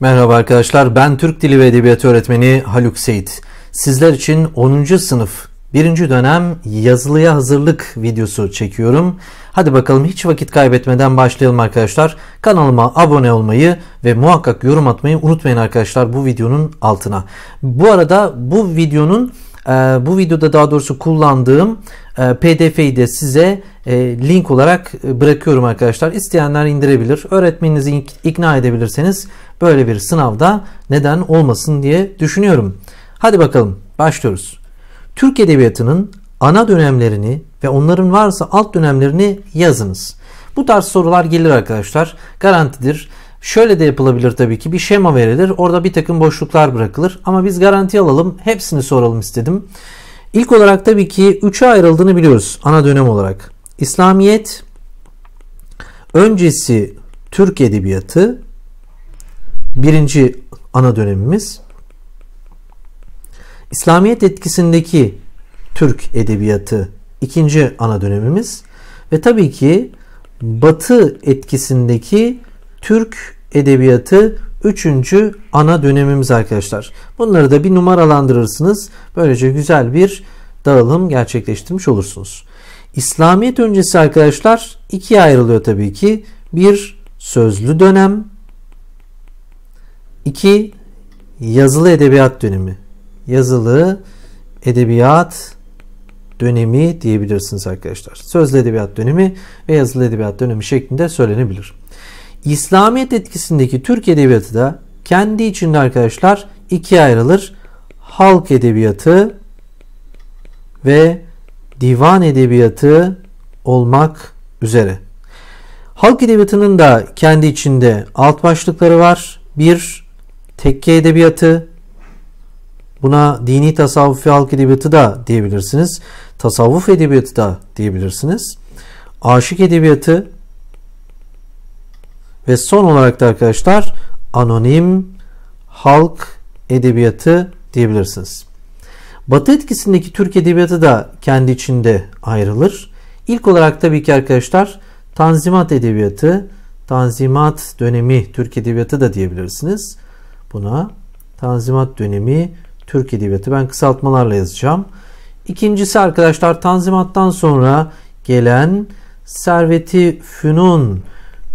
Merhaba arkadaşlar, ben Türk Dili ve Edebiyatı öğretmeni Haluk Seyit. Sizler için 10. sınıf 1. dönem yazılıya hazırlık videosu çekiyorum. Hadi bakalım hiç vakit kaybetmeden başlayalım arkadaşlar. Kanalıma abone olmayı ve muhakkak yorum atmayı unutmayın arkadaşlar bu videonun altına. Bu arada bu videonun ee, bu videoda daha doğrusu kullandığım e, pdf'yi de size e, link olarak e, bırakıyorum arkadaşlar. İsteyenler indirebilir. Öğretmeninizi ikna edebilirseniz böyle bir sınavda neden olmasın diye düşünüyorum. Hadi bakalım başlıyoruz. Türk Edebiyatı'nın ana dönemlerini ve onların varsa alt dönemlerini yazınız. Bu tarz sorular gelir arkadaşlar. Garantidir. Şöyle de yapılabilir tabii ki bir şema verilir. Orada bir takım boşluklar bırakılır. Ama biz garanti alalım hepsini soralım istedim. İlk olarak tabii ki 3'e ayrıldığını biliyoruz ana dönem olarak. İslamiyet öncesi Türk Edebiyatı birinci ana dönemimiz. İslamiyet etkisindeki Türk Edebiyatı ikinci ana dönemimiz ve tabii ki Batı etkisindeki Türk edebiyatı üçüncü ana dönemimiz arkadaşlar. Bunları da bir numaralandırırsınız. Böylece güzel bir dağılım gerçekleştirmiş olursunuz. İslamiyet öncesi arkadaşlar ikiye ayrılıyor tabii ki. Bir sözlü dönem, iki yazılı edebiyat dönemi. Yazılı edebiyat dönemi diyebilirsiniz arkadaşlar. Sözlü edebiyat dönemi ve yazılı edebiyat dönemi şeklinde söylenebilir. İslamiyet etkisindeki Türk edebiyatı da kendi içinde arkadaşlar ikiye ayrılır. Halk edebiyatı ve divan edebiyatı olmak üzere. Halk edebiyatının da kendi içinde alt başlıkları var. Bir, tekke edebiyatı. Buna dini tasavvufi halk edebiyatı da diyebilirsiniz. Tasavvuf edebiyatı da diyebilirsiniz. Aşık edebiyatı, ve son olarak da arkadaşlar anonim halk edebiyatı diyebilirsiniz. Batı etkisindeki Türk edebiyatı da kendi içinde ayrılır. İlk olarak tabii ki arkadaşlar Tanzimat edebiyatı, Tanzimat dönemi Türk edebiyatı da diyebilirsiniz. Buna Tanzimat dönemi Türk edebiyatı. Ben kısaltmalarla yazacağım. İkincisi arkadaşlar Tanzimat'tan sonra gelen Serveti Fünun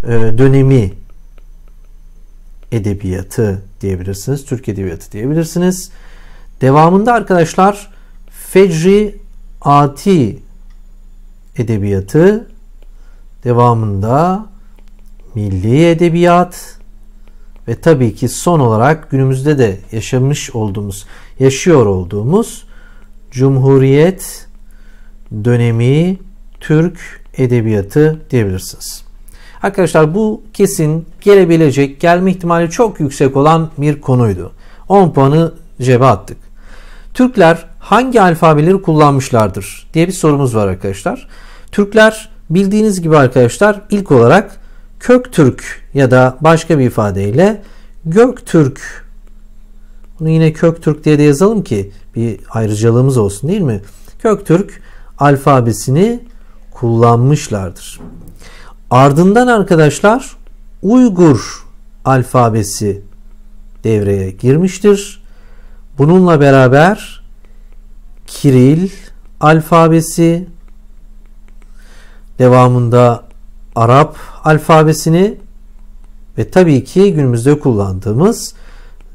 e, dönemi edebiyatı diyebilirsiniz. Türk edebiyatı diyebilirsiniz. Devamında arkadaşlar Fecri Ati edebiyatı devamında milli edebiyat ve tabii ki son olarak günümüzde de yaşamış olduğumuz, yaşıyor olduğumuz Cumhuriyet dönemi Türk edebiyatı diyebilirsiniz. Arkadaşlar bu kesin gelebilecek, gelme ihtimali çok yüksek olan bir konuydu. 10 puanı cebe attık. Türkler hangi alfabeleri kullanmışlardır diye bir sorumuz var arkadaşlar. Türkler bildiğiniz gibi arkadaşlar ilk olarak Köktürk ya da başka bir ifadeyle Göktürk bunu yine Köktürk diye de yazalım ki bir ayrıcalığımız olsun değil mi? Köktürk alfabesini kullanmışlardır. Ardından arkadaşlar Uygur alfabesi devreye girmiştir. Bununla beraber Kiril alfabesi devamında Arap alfabesini ve tabii ki günümüzde kullandığımız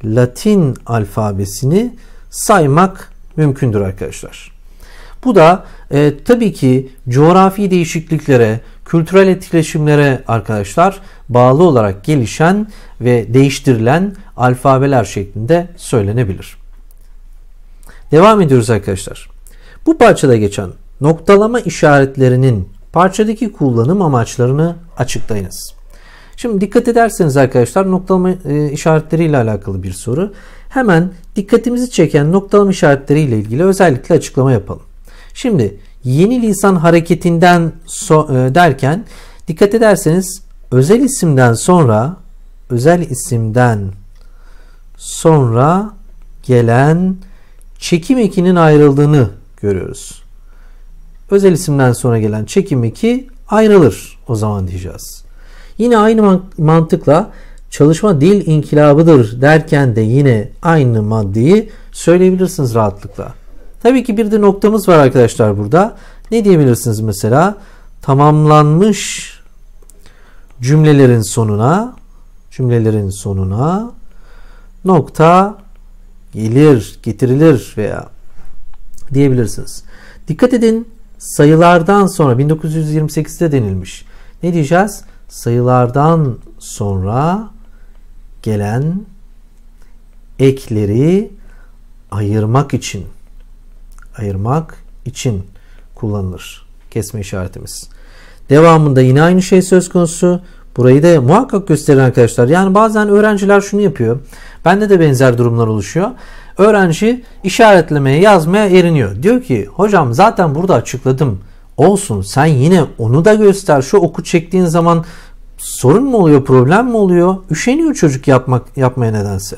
Latin alfabesini saymak mümkündür arkadaşlar. Bu da e, tabii ki coğrafi değişikliklere, kültürel etkileşimlere arkadaşlar bağlı olarak gelişen ve değiştirilen alfabeler şeklinde söylenebilir. Devam ediyoruz arkadaşlar. Bu parçada geçen noktalama işaretlerinin parçadaki kullanım amaçlarını açıklayınız. Şimdi dikkat ederseniz arkadaşlar noktalama e, işaretleriyle alakalı bir soru. Hemen dikkatimizi çeken noktalama işaretleriyle ilgili özellikle açıklama yapalım. Şimdi yeni lisan hareketinden so e, derken dikkat ederseniz özel isimden sonra özel isimden sonra gelen çekim ekinin ayrıldığını görüyoruz. Özel isimden sonra gelen çekim eki ayrılır o zaman diyeceğiz. Yine aynı mantıkla çalışma dil inkilabıdır derken de yine aynı maddeyi söyleyebilirsiniz rahatlıkla. Tabii ki bir de noktamız var arkadaşlar burada. Ne diyebilirsiniz mesela? Tamamlanmış cümlelerin sonuna cümlelerin sonuna nokta gelir, getirilir veya diyebilirsiniz. Dikkat edin sayılardan sonra 1928'de denilmiş. Ne diyeceğiz? Sayılardan sonra gelen ekleri ayırmak için ayırmak için kullanılır kesme işaretimiz. Devamında yine aynı şey söz konusu. Burayı da muhakkak gösterin arkadaşlar. Yani bazen öğrenciler şunu yapıyor. Bende de benzer durumlar oluşuyor. Öğrenci işaretlemeye yazmaya eriniyor. Diyor ki hocam zaten burada açıkladım. Olsun sen yine onu da göster. Şu oku çektiğin zaman sorun mu oluyor problem mi oluyor? Üşeniyor çocuk yapmak yapmaya nedense.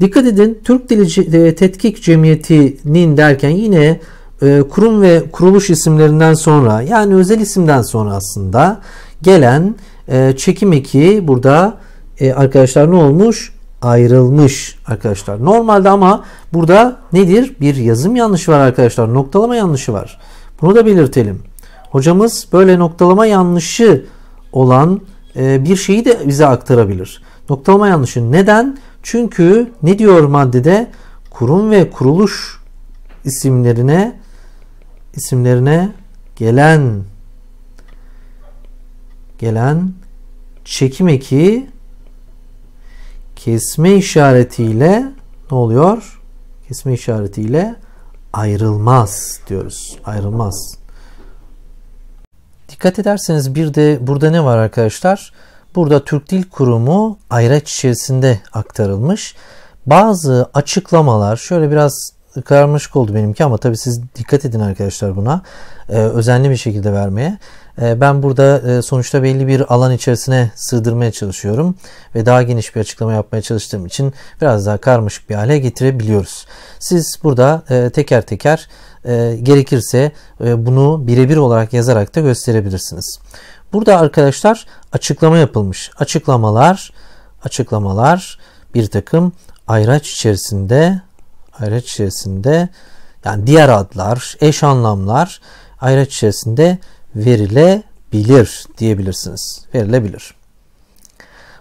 Dikkat edin Türk Dili e, Tetkik Cemiyeti'nin derken yine e, kurum ve kuruluş isimlerinden sonra yani özel isimden sonra aslında gelen e, çekim eki burada arkadaşlar ne olmuş? ayrılmış arkadaşlar. Normalde ama burada nedir? Bir yazım yanlışı var arkadaşlar. Noktalama yanlışı var. Bunu da belirtelim. Hocamız böyle noktalama yanlışı olan bir şeyi de bize aktarabilir. Noktalama yanlışı neden? Çünkü ne diyor maddede? Kurum ve kuruluş isimlerine isimlerine gelen gelen çekim eki kesme işaretiyle ne oluyor? Kesme işaretiyle ayrılmaz diyoruz. Ayrılmaz. Dikkat ederseniz bir de burada ne var arkadaşlar? Burada Türk Dil Kurumu ayraç içerisinde aktarılmış. Bazı açıklamalar şöyle biraz karmaşık oldu benimki ama tabii siz dikkat edin arkadaşlar buna. Ee, özenli bir şekilde vermeye. Ee, ben burada e, sonuçta belli bir alan içerisine sığdırmaya çalışıyorum ve daha geniş bir açıklama yapmaya çalıştığım için biraz daha karmaşık bir hale getirebiliyoruz. Siz burada e, teker teker e, gerekirse e, bunu birebir olarak yazarak da gösterebilirsiniz. Burada arkadaşlar açıklama yapılmış. Açıklamalar, açıklamalar bir takım ayraç içerisinde, ayraç içerisinde yani diğer adlar, eş anlamlar ayraç içerisinde verilebilir diyebilirsiniz. Verilebilir.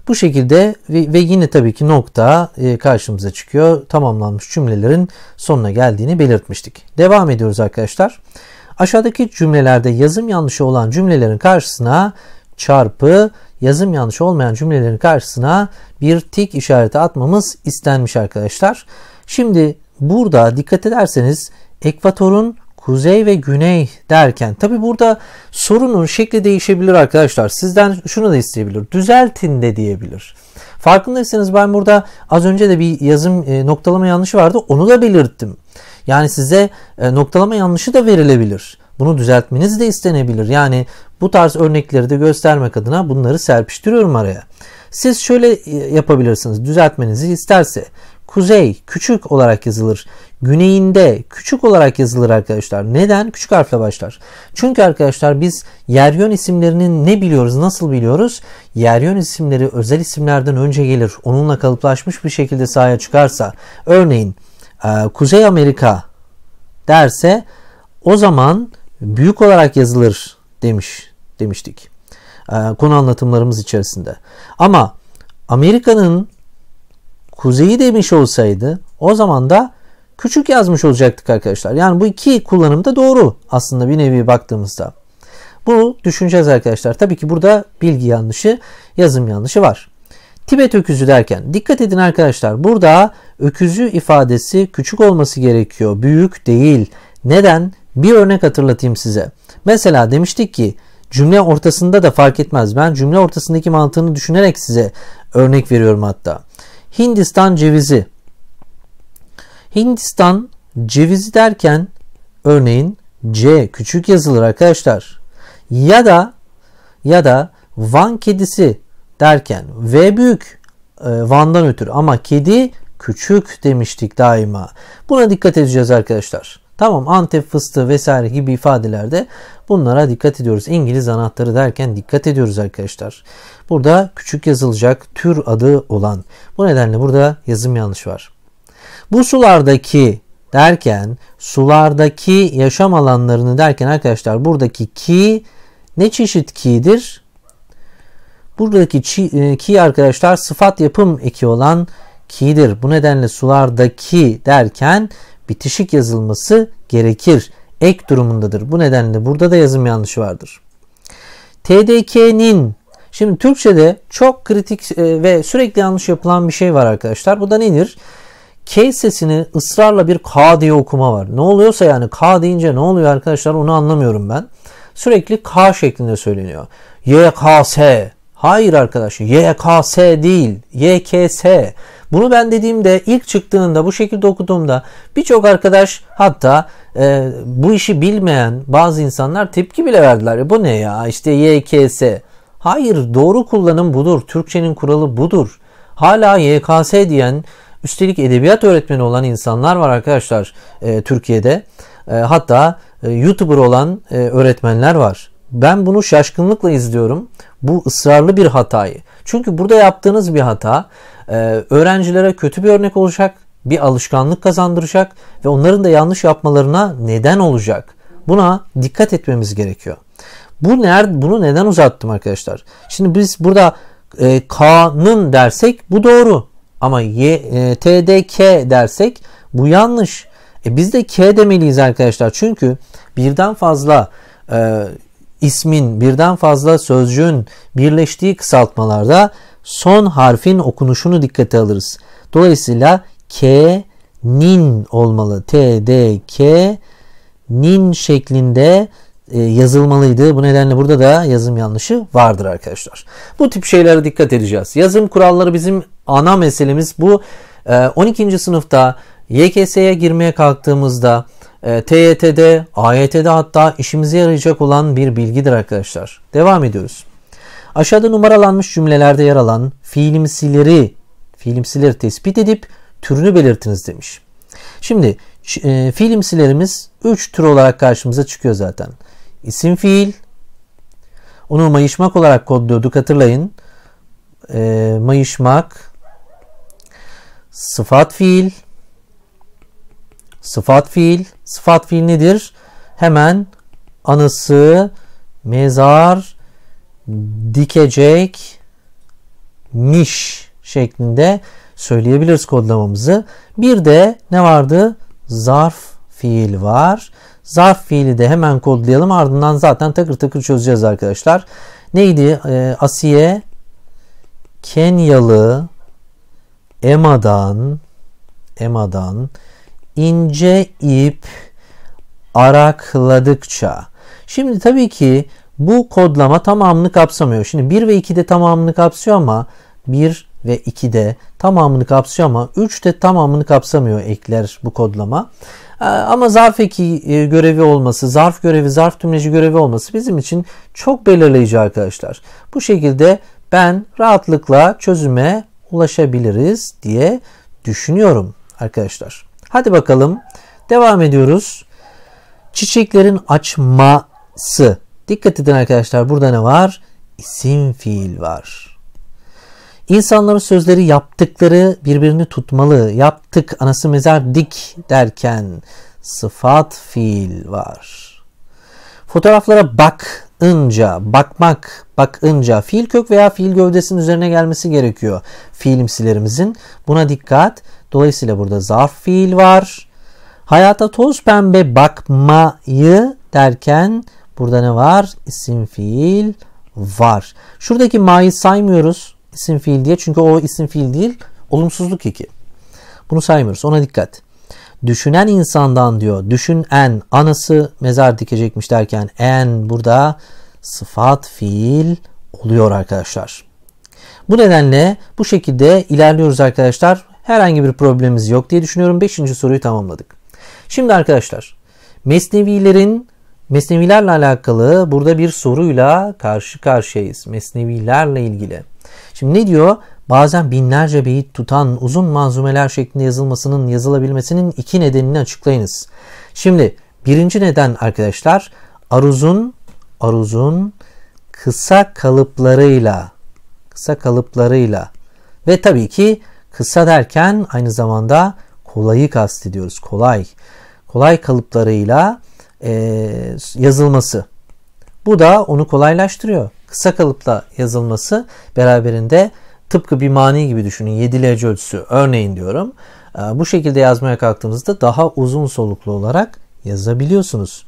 Bu şekilde ve, ve yine tabii ki nokta e, karşımıza çıkıyor. Tamamlanmış cümlelerin sonuna geldiğini belirtmiştik. Devam ediyoruz arkadaşlar. Arkadaşlar. Aşağıdaki cümlelerde yazım yanlışı olan cümlelerin karşısına çarpı yazım yanlışı olmayan cümlelerin karşısına bir tik işareti atmamız istenmiş arkadaşlar. Şimdi burada dikkat ederseniz ekvatorun kuzey ve güney derken tabi burada sorunun şekli değişebilir arkadaşlar. Sizden şunu da isteyebilir. Düzeltin de diyebilir. Farkındaysanız ben burada az önce de bir yazım e, noktalama yanlışı vardı. Onu da belirttim. Yani size e, noktalama yanlışı da verilebilir. Bunu düzeltmeniz de istenebilir. Yani bu tarz örnekleri de göstermek adına bunları serpiştiriyorum araya. Siz şöyle e, yapabilirsiniz düzeltmenizi isterse. Kuzey küçük olarak yazılır. Güneyinde küçük olarak yazılır arkadaşlar. Neden? Küçük harfle başlar. Çünkü arkadaşlar biz yer yön isimlerinin ne biliyoruz, nasıl biliyoruz? Yer yön isimleri özel isimlerden önce gelir. Onunla kalıplaşmış bir şekilde sahaya çıkarsa. Örneğin e, Kuzey Amerika derse o zaman büyük olarak yazılır demiş demiştik e, konu anlatımlarımız içerisinde. Ama Amerika'nın kuzeyi demiş olsaydı o zaman da küçük yazmış olacaktık arkadaşlar. Yani bu iki kullanım da doğru aslında bir nevi baktığımızda. Bunu düşüneceğiz arkadaşlar. Tabii ki burada bilgi yanlışı, yazım yanlışı var. Tibet öküzü derken dikkat edin arkadaşlar burada öküzü ifadesi küçük olması gerekiyor. Büyük değil. Neden? Bir örnek hatırlatayım size. Mesela demiştik ki cümle ortasında da fark etmez. Ben cümle ortasındaki mantığını düşünerek size örnek veriyorum hatta. Hindistan cevizi. Hindistan cevizi derken örneğin C küçük yazılır arkadaşlar. Ya da ya da Van kedisi derken V büyük e, Van'dan ötürü ama kedi küçük demiştik daima. Buna dikkat edeceğiz arkadaşlar. Tamam Antep fıstığı vesaire gibi ifadelerde bunlara dikkat ediyoruz. İngiliz anahtarı derken dikkat ediyoruz arkadaşlar. Burada küçük yazılacak tür adı olan. Bu nedenle burada yazım yanlış var. Bu sulardaki derken sulardaki yaşam alanlarını derken arkadaşlar buradaki ki ne çeşit ki'dir? Buradaki e, ki arkadaşlar sıfat yapım eki olan ki'dir. Bu nedenle sulardaki derken bitişik yazılması gerekir. Ek durumundadır. Bu nedenle burada da yazım yanlışı vardır. TDK'nin Şimdi Türkçe'de çok kritik e, ve sürekli yanlış yapılan bir şey var arkadaşlar. Bu da nedir? K sesini ısrarla bir K diye okuma var. Ne oluyorsa yani K deyince ne oluyor arkadaşlar onu anlamıyorum ben. Sürekli K şeklinde söyleniyor. YKS Hayır arkadaşım YKS değil YKS. Bunu ben dediğimde ilk çıktığında bu şekilde okuduğumda birçok arkadaş hatta e, bu işi bilmeyen bazı insanlar tepki bile verdiler. E, bu ne ya işte YKS. Hayır doğru kullanım budur. Türkçenin kuralı budur. Hala YKS diyen üstelik edebiyat öğretmeni olan insanlar var arkadaşlar e, Türkiye'de. E, hatta e, YouTuber olan e, öğretmenler var. Ben bunu şaşkınlıkla izliyorum. Bu ısrarlı bir hatayı. Çünkü burada yaptığınız bir hata e, öğrencilere kötü bir örnek olacak, bir alışkanlık kazandıracak ve onların da yanlış yapmalarına neden olacak. Buna dikkat etmemiz gerekiyor. Bu nerede, bunu neden uzattım arkadaşlar? Şimdi biz burada e, K'nın dersek bu doğru. Ama y, e, TDK dersek bu yanlış. E, biz de K demeliyiz arkadaşlar. Çünkü birden fazla e, ismin birden fazla sözcüğün birleştiği kısaltmalarda son harfin okunuşunu dikkate alırız. Dolayısıyla K nin olmalı. T, D, K nin şeklinde e, yazılmalıydı. Bu nedenle burada da yazım yanlışı vardır arkadaşlar. Bu tip şeylere dikkat edeceğiz. Yazım kuralları bizim ana meselemiz. Bu 12. E, sınıfta YKS'ye girmeye kalktığımızda e, TYT'de, AYT'de hatta işimize yarayacak olan bir bilgidir arkadaşlar. Devam ediyoruz. Aşağıda numaralanmış cümlelerde yer alan fiilimsileri, fiilimsileri tespit edip türünü belirtiniz demiş. Şimdi e, fiilimsilerimiz 3 tür olarak karşımıza çıkıyor zaten. İsim fiil, onu mayışmak olarak kodluyorduk hatırlayın. E, mayışmak, sıfat fiil, sıfat fiil. Sıfat fiil nedir? Hemen anısı, mezar, dikecek, miş şeklinde söyleyebiliriz kodlamamızı. Bir de ne vardı? Zarf fiil var. Zarf fiili de hemen kodlayalım ardından zaten takır takır çözeceğiz arkadaşlar. Neydi? Ee, Asiye Kenyalı Ema'dan Ema'dan ince ip arakladıkça. Şimdi tabii ki bu kodlama tamamını kapsamıyor. Şimdi 1 ve 2 de tamamını kapsıyor ama 1 ve 2 de tamamını kapsıyor ama 3 de tamamını kapsamıyor ekler bu kodlama. Ee, ama zarf eki e, görevi olması, zarf görevi, zarf tümleci görevi olması bizim için çok belirleyici arkadaşlar. Bu şekilde ben rahatlıkla çözüme ulaşabiliriz diye düşünüyorum arkadaşlar. Hadi bakalım devam ediyoruz. Çiçeklerin açması. Dikkat edin arkadaşlar burada ne var? İsim fiil var. İnsanların sözleri yaptıkları birbirini tutmalı. Yaptık anası mezar dik derken sıfat fiil var. Fotoğraflara bakınca, bakmak, bakınca fiil kök veya fiil gövdesinin üzerine gelmesi gerekiyor fiilimsilerimizin. Buna dikkat. Dolayısıyla burada zarf fiil var. Hayata toz pembe bakmayı derken burada ne var? İsim fiil var. Şuradaki ma'yı saymıyoruz isim fiil diye. Çünkü o isim fiil değil. Olumsuzluk iki. Bunu saymıyoruz. Ona dikkat. Düşünen insandan diyor. Düşünen anası mezar dikecekmiş derken en burada sıfat fiil oluyor arkadaşlar. Bu nedenle bu şekilde ilerliyoruz arkadaşlar herhangi bir problemimiz yok diye düşünüyorum. Beşinci soruyu tamamladık. Şimdi arkadaşlar Mesnevilerin Mesnevilerle alakalı burada bir soruyla karşı karşıyayız. Mesnevilerle ilgili. Şimdi ne diyor? Bazen binlerce beyit tutan uzun manzumeler şeklinde yazılmasının yazılabilmesinin iki nedenini açıklayınız. Şimdi birinci neden arkadaşlar aruzun aruzun kısa kalıplarıyla kısa kalıplarıyla ve tabii ki Kısa derken aynı zamanda kolayı kastediyoruz. Kolay. Kolay kalıplarıyla e, yazılması. Bu da onu kolaylaştırıyor. Kısa kalıpla yazılması beraberinde tıpkı bir mani gibi düşünün. Yedi lece ölçüsü örneğin diyorum. E, bu şekilde yazmaya kalktığınızda daha uzun soluklu olarak yazabiliyorsunuz.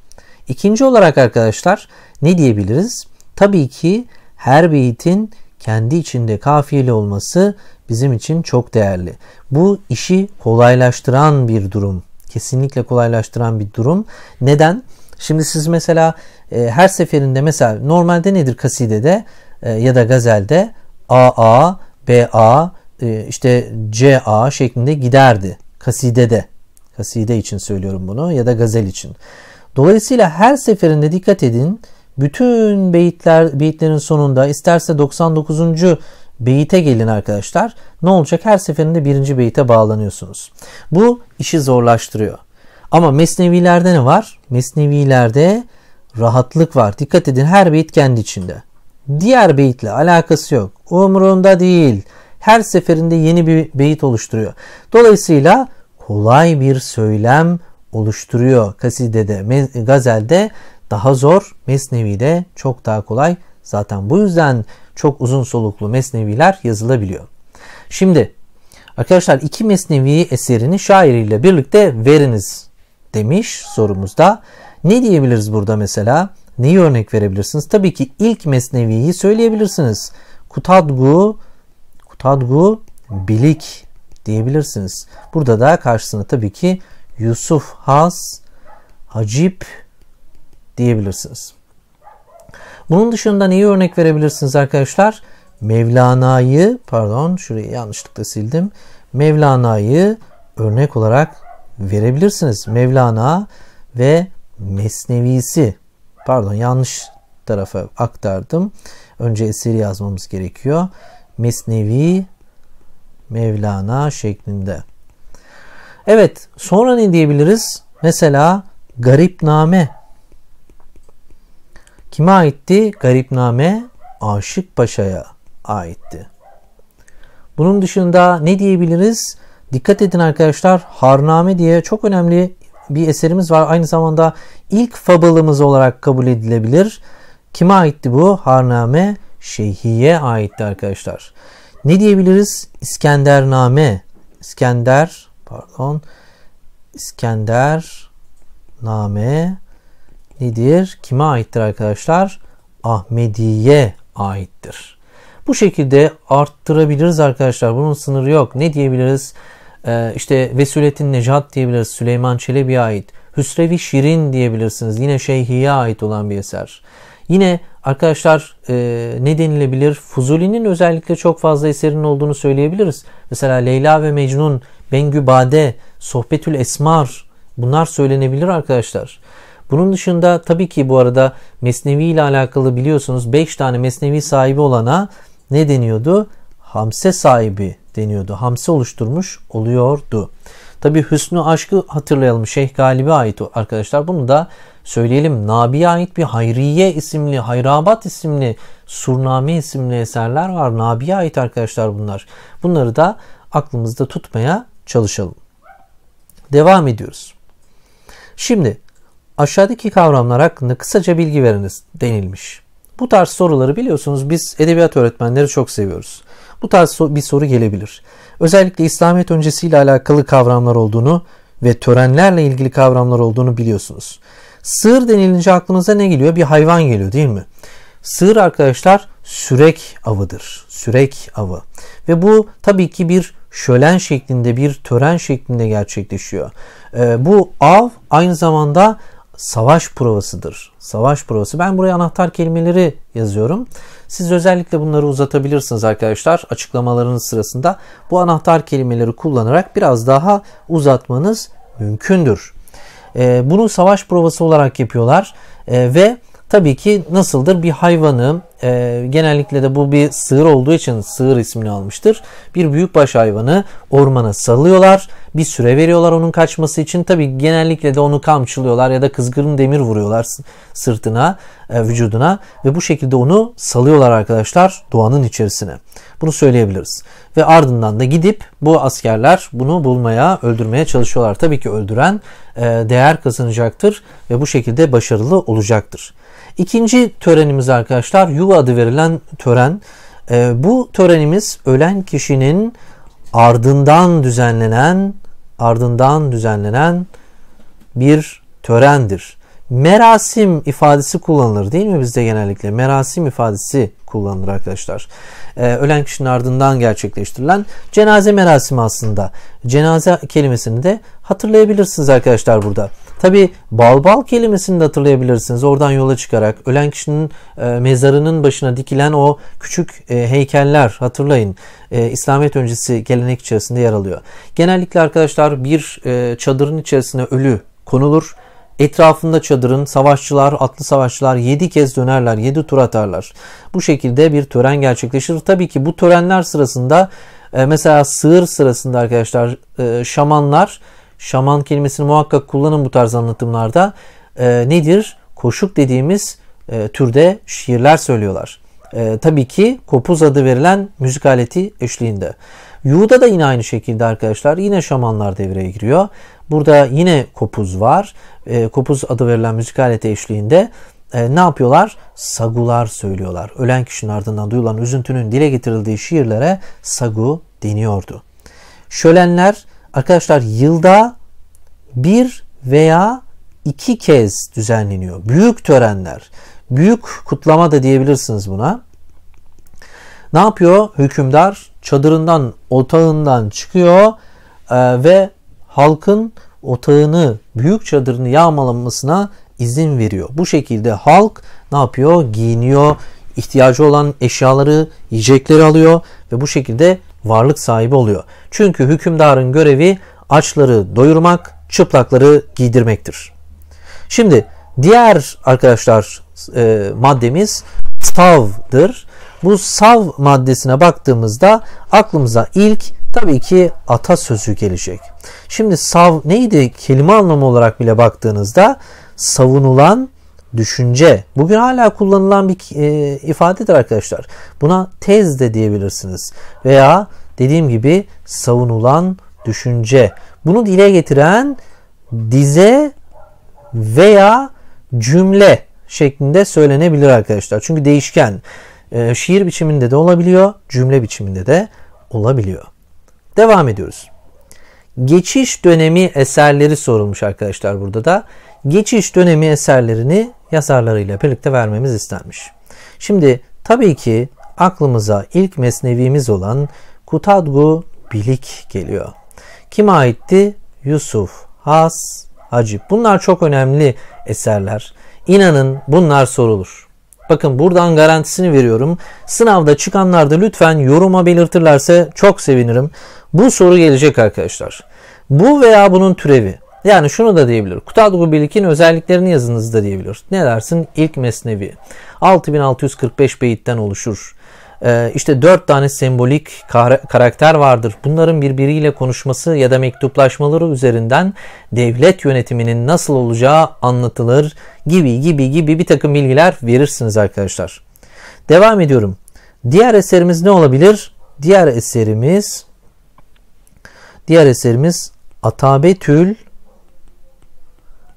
İkinci olarak arkadaşlar ne diyebiliriz? Tabii ki her beytin kendi içinde kafiyeli olması bizim için çok değerli. Bu işi kolaylaştıran bir durum. Kesinlikle kolaylaştıran bir durum. Neden? Şimdi siz mesela e, her seferinde mesela normalde nedir kasidede e, ya da gazelde AA, BA, e, işte CA şeklinde giderdi kasidede. Kaside için söylüyorum bunu ya da gazel için. Dolayısıyla her seferinde dikkat edin bütün beyitler, beyitlerin sonunda isterse 99. beyite gelin arkadaşlar. Ne olacak? Her seferinde birinci beyite bağlanıyorsunuz. Bu işi zorlaştırıyor. Ama mesnevilerde ne var? Mesnevilerde rahatlık var. Dikkat edin her beyit kendi içinde. Diğer beyitle alakası yok. umurunda değil. Her seferinde yeni bir beyit oluşturuyor. Dolayısıyla kolay bir söylem oluşturuyor kasidede, gazelde daha zor, Mesnevi de çok daha kolay. Zaten bu yüzden çok uzun soluklu Mesneviler yazılabiliyor. Şimdi arkadaşlar iki Mesnevi eserini şairiyle birlikte veriniz demiş sorumuzda. Ne diyebiliriz burada mesela? Neyi örnek verebilirsiniz? Tabii ki ilk Mesnevi'yi söyleyebilirsiniz. Kutadgu, Kutadgu Bilik diyebilirsiniz. Burada da karşısına tabii ki Yusuf Has, Hacip diyebilirsiniz. Bunun dışında neyi örnek verebilirsiniz arkadaşlar? Mevlana'yı, pardon şurayı yanlışlıkla sildim. Mevlana'yı örnek olarak verebilirsiniz. Mevlana ve Mesnevisi. Pardon yanlış tarafa aktardım. Önce eseri yazmamız gerekiyor. Mesnevi Mevlana şeklinde. Evet sonra ne diyebiliriz? Mesela garipname Kime aitti? Garipname Aşık Paşa'ya aitti. Bunun dışında ne diyebiliriz? Dikkat edin arkadaşlar Harname diye çok önemli bir eserimiz var. Aynı zamanda ilk fabılımız olarak kabul edilebilir. Kime aitti bu? Harname Şeyhi'ye aitti arkadaşlar. Ne diyebiliriz? İskendername. İskender pardon. İskender name nedir? Kime aittir arkadaşlar? Ahmediye aittir. Bu şekilde arttırabiliriz arkadaşlar. Bunun sınırı yok. Ne diyebiliriz? Ee, işte Vesulettin Necat diyebiliriz. Süleyman Çelebi'ye ait. Hüsrevi Şirin diyebilirsiniz. Yine Şeyhi'ye ait olan bir eser. Yine arkadaşlar e, ne denilebilir? Fuzuli'nin özellikle çok fazla eserinin olduğunu söyleyebiliriz. Mesela Leyla ve Mecnun, Bengübade, Sohbetül Esmar bunlar söylenebilir arkadaşlar. Bunun dışında tabii ki bu arada Mesnevi ile alakalı biliyorsunuz 5 tane Mesnevi sahibi olana ne deniyordu? Hamse sahibi deniyordu. Hamse oluşturmuş oluyordu. Tabi Hüsnü Aşk'ı hatırlayalım. Şeyh Galibi ait arkadaşlar. Bunu da söyleyelim. Nabi'ye ait bir Hayriye isimli, Hayrabat isimli, Surname isimli eserler var. Nabi'ye ait arkadaşlar bunlar. Bunları da aklımızda tutmaya çalışalım. Devam ediyoruz. Şimdi Aşağıdaki kavramlar hakkında kısaca bilgi veriniz denilmiş. Bu tarz soruları biliyorsunuz biz edebiyat öğretmenleri çok seviyoruz. Bu tarz bir soru gelebilir. Özellikle İslamiyet öncesiyle alakalı kavramlar olduğunu ve törenlerle ilgili kavramlar olduğunu biliyorsunuz. Sığır denilince aklınıza ne geliyor? Bir hayvan geliyor değil mi? Sığır arkadaşlar sürek avıdır. Sürek avı. Ve bu tabii ki bir şölen şeklinde, bir tören şeklinde gerçekleşiyor. Ee, bu av aynı zamanda savaş provasıdır. Savaş provası. Ben buraya anahtar kelimeleri yazıyorum. Siz özellikle bunları uzatabilirsiniz arkadaşlar. Açıklamalarınız sırasında bu anahtar kelimeleri kullanarak biraz daha uzatmanız mümkündür. Ee, bunu savaş provası olarak yapıyorlar. Ee, ve tabii ki nasıldır? Bir hayvanı e, genellikle de bu bir sığır olduğu için sığır ismini almıştır. Bir büyükbaş hayvanı ormana salıyorlar. Bir süre veriyorlar onun kaçması için. Tabi genellikle de onu kamçılıyorlar ya da kızgın demir vuruyorlar sırtına, e, vücuduna ve bu şekilde onu salıyorlar arkadaşlar doğanın içerisine. Bunu söyleyebiliriz. Ve ardından da gidip bu askerler bunu bulmaya, öldürmeye çalışıyorlar. Tabii ki öldüren e, değer kazanacaktır ve bu şekilde başarılı olacaktır. İkinci törenimiz arkadaşlar Beddua adı verilen tören. E, bu törenimiz ölen kişinin ardından düzenlenen ardından düzenlenen bir törendir. Merasim ifadesi kullanılır değil mi bizde genellikle? Merasim ifadesi kullanılır arkadaşlar e, ölen kişinin ardından gerçekleştirilen cenaze merasimi aslında. Cenaze kelimesini de hatırlayabilirsiniz arkadaşlar burada. Tabi bal bal kelimesini de hatırlayabilirsiniz. Oradan yola çıkarak ölen kişinin e, mezarının başına dikilen o küçük e, heykeller hatırlayın. E, İslamiyet öncesi gelenek içerisinde yer alıyor. Genellikle arkadaşlar bir e, çadırın içerisine ölü konulur Etrafında çadırın savaşçılar, atlı savaşçılar 7 kez dönerler, 7 tur atarlar. Bu şekilde bir tören gerçekleşir. Tabii ki bu törenler sırasında e, mesela sığır sırasında arkadaşlar e, şamanlar, şaman kelimesini muhakkak kullanın bu tarz anlatımlarda. E, nedir? Koşuk dediğimiz türde şiirler söylüyorlar. Tabii ki kopuz adı verilen müzik aleti eşliğinde. Yuğda da yine aynı şekilde arkadaşlar yine şamanlar devreye giriyor. Burada yine kopuz var. E, kopuz adı verilen müzik aleti eşliğinde e, ne yapıyorlar? Sagular söylüyorlar. Ölen kişinin ardından duyulan üzüntünün dile getirildiği şiirlere sagu deniyordu. Şölenler arkadaşlar yılda bir veya iki kez düzenleniyor. Büyük törenler. Büyük kutlama da diyebilirsiniz buna. Ne yapıyor? Hükümdar çadırından, otağından çıkıyor e, ve halkın otağını, büyük çadırını yağmalamasına izin veriyor. Bu şekilde halk ne yapıyor? Giyiniyor, ihtiyacı olan eşyaları, yiyecekleri alıyor ve bu şekilde varlık sahibi oluyor. Çünkü hükümdarın görevi açları doyurmak, çıplakları giydirmektir. Şimdi diğer arkadaşlar e, maddemiz stavdır. Bu sav maddesine baktığımızda aklımıza ilk tabii ki atasözü gelecek. Şimdi sav neydi kelime anlamı olarak bile baktığınızda savunulan düşünce. Bugün hala kullanılan bir e, ifadedir arkadaşlar. Buna tez de diyebilirsiniz. Veya dediğim gibi savunulan düşünce. Bunu dile getiren dize veya cümle şeklinde söylenebilir arkadaşlar. Çünkü değişken. Ee, şiir biçiminde de olabiliyor, cümle biçiminde de olabiliyor. Devam ediyoruz. Geçiş dönemi eserleri sorulmuş arkadaşlar burada da. Geçiş dönemi eserlerini yazarlarıyla birlikte vermemiz istenmiş. Şimdi tabii ki aklımıza ilk mesnevimiz olan Kutadgu Bilik geliyor. Kime aitti? Yusuf, Has, Hacip. Bunlar çok önemli eserler. İnanın bunlar sorulur. Bakın buradan garantisini veriyorum. Sınavda çıkanlarda lütfen yoruma belirtirlerse çok sevinirim. Bu soru gelecek arkadaşlar. Bu veya bunun türevi. Yani şunu da diyebilir. Kutadgu Bilik'in özelliklerini yazınız da diyebilir. Ne dersin? İlk mesnevi. 6645 beyitten oluşur. Ee, işte dört tane sembolik karakter vardır. Bunların birbiriyle konuşması ya da mektuplaşmaları üzerinden devlet yönetiminin nasıl olacağı anlatılır gibi gibi gibi bir takım bilgiler verirsiniz arkadaşlar. Devam ediyorum. Diğer eserimiz ne olabilir? Diğer eserimiz diğer eserimiz Atabetül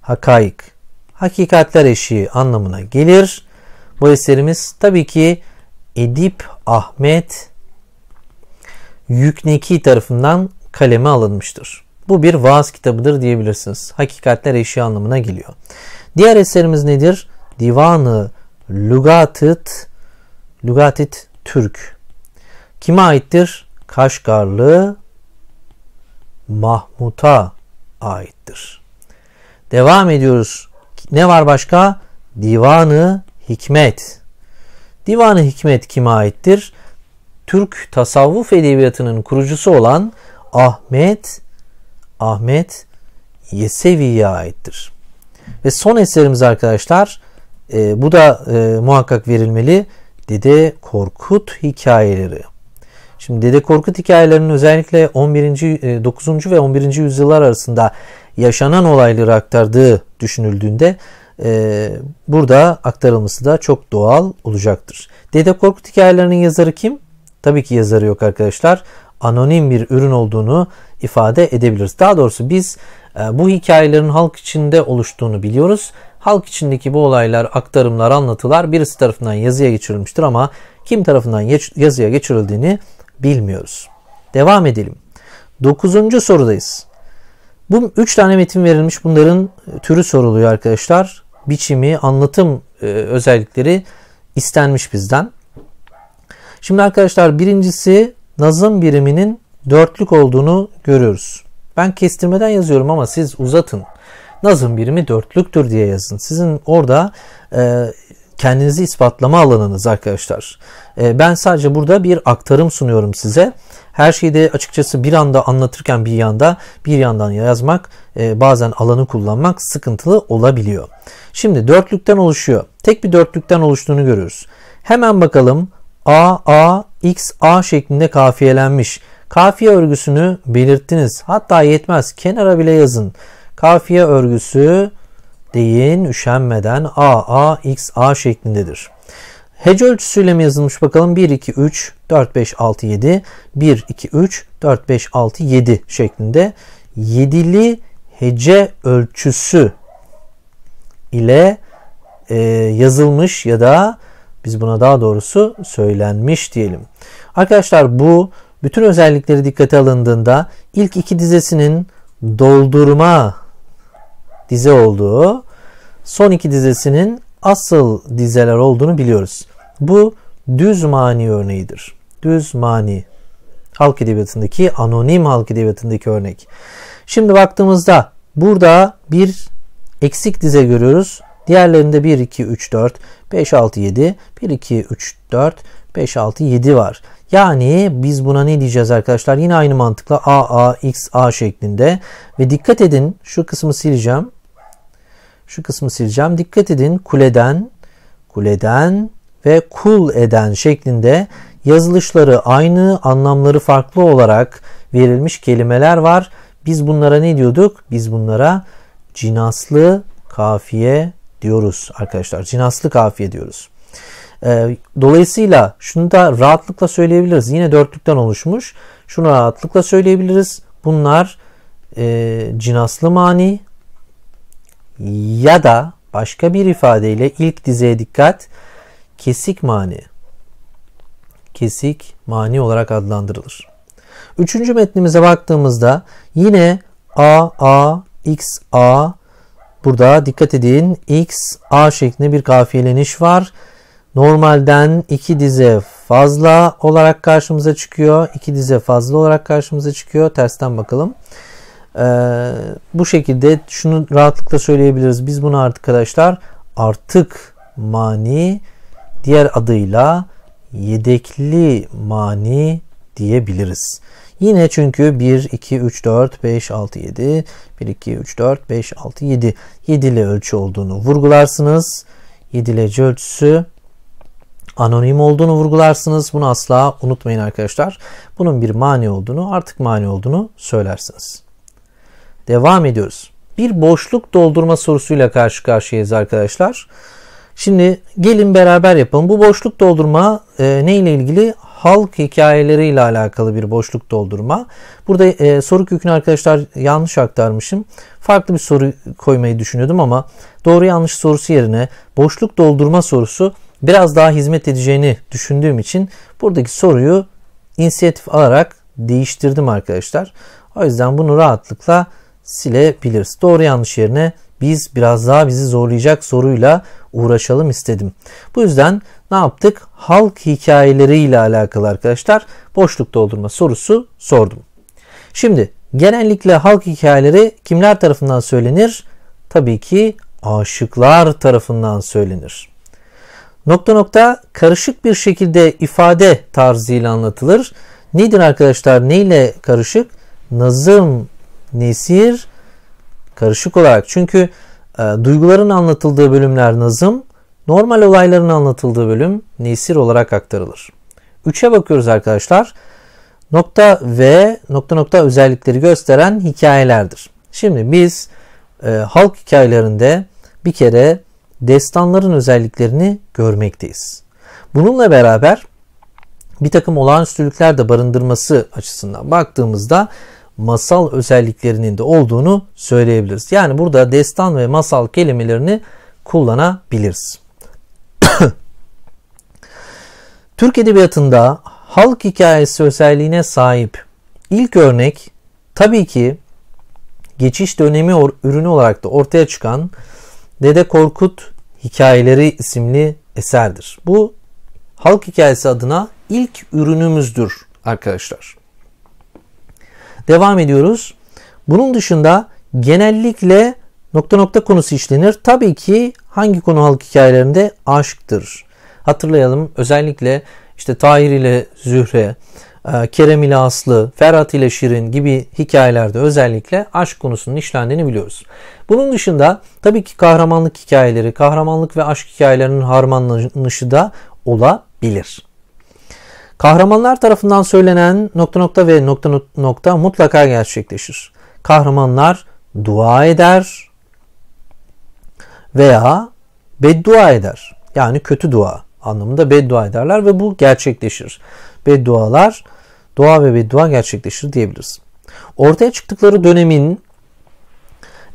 Hakaik. Hakikatler eşiği anlamına gelir. Bu eserimiz tabii ki Edip Ahmet Yükneki tarafından kaleme alınmıştır. Bu bir vaaz kitabıdır diyebilirsiniz. Hakikatler eşi anlamına geliyor. Diğer eserimiz nedir? Divanı Lugatit Lugatit Türk. Kime aittir? Kaşgarlı Mahmut'a aittir. Devam ediyoruz. Ne var başka? Divanı Hikmet. Divan-ı Hikmet kime aittir? Türk tasavvuf edebiyatının kurucusu olan Ahmet Ahmet Yesevi'ye aittir. Ve son eserimiz arkadaşlar e, bu da e, muhakkak verilmeli Dede Korkut hikayeleri. Şimdi Dede Korkut hikayelerinin özellikle 11. 9. E, ve 11. yüzyıllar arasında yaşanan olayları aktardığı düşünüldüğünde e, burada aktarılması da çok doğal olacaktır. Dede Korkut hikayelerinin yazarı kim? Tabii ki yazarı yok arkadaşlar. Anonim bir ürün olduğunu ifade edebiliriz. Daha doğrusu biz e, bu hikayelerin halk içinde oluştuğunu biliyoruz. Halk içindeki bu olaylar, aktarımlar, anlatılar birisi tarafından yazıya geçirilmiştir ama kim tarafından yazıya geçirildiğini bilmiyoruz. Devam edelim. Dokuzuncu sorudayız. Bu üç tane metin verilmiş. Bunların türü soruluyor arkadaşlar biçimi, anlatım e, özellikleri istenmiş bizden. Şimdi arkadaşlar birincisi nazım biriminin dörtlük olduğunu görüyoruz. Ben kestirmeden yazıyorum ama siz uzatın. Nazım birimi dörtlüktür diye yazın. Sizin orada e, kendinizi ispatlama alanınız arkadaşlar. E, ben sadece burada bir aktarım sunuyorum size her şeyi de açıkçası bir anda anlatırken bir yanda bir yandan yazmak e, bazen alanı kullanmak sıkıntılı olabiliyor. Şimdi dörtlükten oluşuyor. Tek bir dörtlükten oluştuğunu görüyoruz. Hemen bakalım A, A, X, A şeklinde kafiyelenmiş. Kafiye örgüsünü belirttiniz. Hatta yetmez. Kenara bile yazın. Kafiye örgüsü deyin üşenmeden A, A, X, A şeklindedir. Hece ölçüsüyle mi yazılmış bakalım? 1, 2, 3, 4, 5, 6, 7. 1, 2, 3, 4, 5, 6, 7 şeklinde yedili hece ölçüsü ile e, yazılmış ya da biz buna daha doğrusu söylenmiş diyelim. Arkadaşlar bu bütün özellikleri dikkate alındığında ilk iki dizesinin doldurma dize olduğu, son iki dizesinin asıl dizeler olduğunu biliyoruz. Bu düz mani örneğidir. Düz mani. Halk edebiyatındaki, anonim halk edebiyatındaki örnek. Şimdi baktığımızda burada bir eksik dize görüyoruz. Diğerlerinde 1, 2, 3, 4, 5, 6, 7, 1, 2, 3, 4, 5, 6, 7 var. Yani biz buna ne diyeceğiz arkadaşlar? Yine aynı mantıkla A, A, X, A şeklinde. Ve dikkat edin şu kısmı sileceğim. Şu kısmı sileceğim. Dikkat edin kuleden, kuleden ve kul eden şeklinde yazılışları aynı, anlamları farklı olarak verilmiş kelimeler var. Biz bunlara ne diyorduk? Biz bunlara cinaslı kafiye diyoruz arkadaşlar. Cinaslı kafiye diyoruz. Ee, dolayısıyla şunu da rahatlıkla söyleyebiliriz. Yine dörtlükten oluşmuş. Şunu rahatlıkla söyleyebiliriz. Bunlar e, cinaslı mani ya da başka bir ifadeyle ilk dizeye dikkat kesik mani kesik mani olarak adlandırılır. Üçüncü metnimize baktığımızda yine a a x a burada dikkat edin x a şeklinde bir kafiyeleniş var. Normalden iki dize fazla olarak karşımıza çıkıyor. iki dize fazla olarak karşımıza çıkıyor. Tersten bakalım. Ee, bu şekilde şunu rahatlıkla söyleyebiliriz. Biz bunu artık arkadaşlar artık mani diğer adıyla yedekli mani diyebiliriz. Yine çünkü 1, 2, 3, 4, 5, 6, 7, 1, 2, 3, 4, 5, 6, 7, 7 ile ölçü olduğunu vurgularsınız. 7 ile ölçüsü anonim olduğunu vurgularsınız. Bunu asla unutmayın arkadaşlar. Bunun bir mani olduğunu, artık mani olduğunu söylersiniz. Devam ediyoruz. Bir boşluk doldurma sorusuyla karşı karşıyayız arkadaşlar. Şimdi gelin beraber yapalım. Bu boşluk doldurma e, ne ile ilgili? Halk hikayeleriyle alakalı bir boşluk doldurma. Burada e, soru kökünü arkadaşlar yanlış aktarmışım. Farklı bir soru koymayı düşünüyordum ama doğru yanlış sorusu yerine boşluk doldurma sorusu biraz daha hizmet edeceğini düşündüğüm için buradaki soruyu inisiyatif alarak değiştirdim arkadaşlar. O yüzden bunu rahatlıkla silebiliriz. Doğru yanlış yerine biz biraz daha bizi zorlayacak soruyla uğraşalım istedim. Bu yüzden ne yaptık? Halk hikayeleriyle alakalı arkadaşlar boşluk doldurma sorusu sordum. Şimdi genellikle halk hikayeleri kimler tarafından söylenir? Tabii ki aşıklar tarafından söylenir. Nokta nokta karışık bir şekilde ifade tarzıyla anlatılır. Nedir arkadaşlar? Ne ile karışık? Nazım Nesir karışık olarak. Çünkü e, duyguların anlatıldığı bölümler nazım, normal olayların anlatıldığı bölüm nesir olarak aktarılır. Üçe bakıyoruz arkadaşlar. Nokta ve nokta nokta özellikleri gösteren hikayelerdir. Şimdi biz e, halk hikayelerinde bir kere destanların özelliklerini görmekteyiz. Bununla beraber bir takım olağanüstülükler de barındırması açısından baktığımızda masal özelliklerinin de olduğunu söyleyebiliriz. Yani burada destan ve masal kelimelerini kullanabiliriz. Türk edebiyatında halk hikayesi özelliğine sahip ilk örnek tabii ki geçiş dönemi ürünü olarak da ortaya çıkan Dede Korkut Hikayeleri isimli eserdir. Bu halk hikayesi adına ilk ürünümüzdür arkadaşlar. Devam ediyoruz. Bunun dışında genellikle nokta nokta konusu işlenir. Tabii ki hangi konu halk hikayelerinde aşktır. Hatırlayalım özellikle işte Tahir ile Zühre, e, Kerem ile Aslı, Ferhat ile Şirin gibi hikayelerde özellikle aşk konusunun işlendiğini biliyoruz. Bunun dışında tabii ki kahramanlık hikayeleri, kahramanlık ve aşk hikayelerinin harmanlanışı da olabilir. Kahramanlar tarafından söylenen nokta nokta ve nokta nokta mutlaka gerçekleşir. Kahramanlar dua eder veya beddua eder. Yani kötü dua anlamında beddua ederler ve bu gerçekleşir. Beddualar, dua ve beddua gerçekleşir diyebiliriz. Ortaya çıktıkları dönemin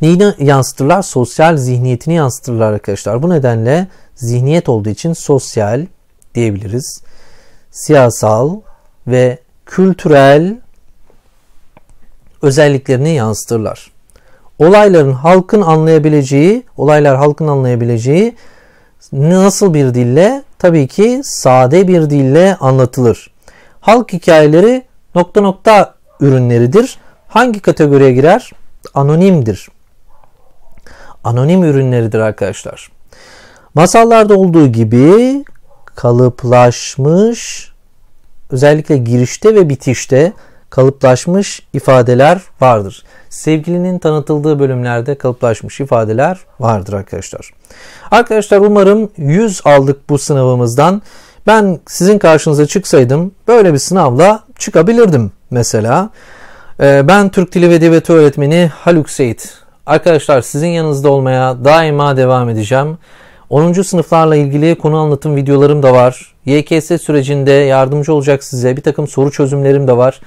neyini yansıtırlar? Sosyal zihniyetini yansıtırlar arkadaşlar. Bu nedenle zihniyet olduğu için sosyal diyebiliriz siyasal ve kültürel özelliklerini yansıtırlar. Olayların halkın anlayabileceği, olaylar halkın anlayabileceği nasıl bir dille? Tabii ki sade bir dille anlatılır. Halk hikayeleri nokta nokta ürünleridir. Hangi kategoriye girer? Anonimdir. Anonim ürünleridir arkadaşlar. Masallarda olduğu gibi kalıplaşmış özellikle girişte ve bitişte kalıplaşmış ifadeler vardır. Sevgilinin tanıtıldığı bölümlerde kalıplaşmış ifadeler vardır arkadaşlar. Arkadaşlar umarım 100 aldık bu sınavımızdan. Ben sizin karşınıza çıksaydım böyle bir sınavla çıkabilirdim mesela. Ee, ben Türk Dili ve Edebiyatı öğretmeni Haluk Seyit. Arkadaşlar sizin yanınızda olmaya daima devam edeceğim. 10. sınıflarla ilgili konu anlatım videolarım da var. YKS sürecinde yardımcı olacak size bir takım soru çözümlerim de var.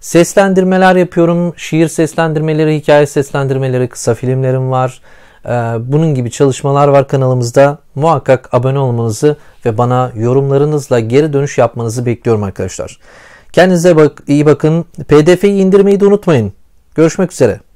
Seslendirmeler yapıyorum. Şiir seslendirmeleri, hikaye seslendirmeleri, kısa filmlerim var. Ee, bunun gibi çalışmalar var kanalımızda. Muhakkak abone olmanızı ve bana yorumlarınızla geri dönüş yapmanızı bekliyorum arkadaşlar. Kendinize bak iyi bakın. PDF'yi indirmeyi de unutmayın. Görüşmek üzere.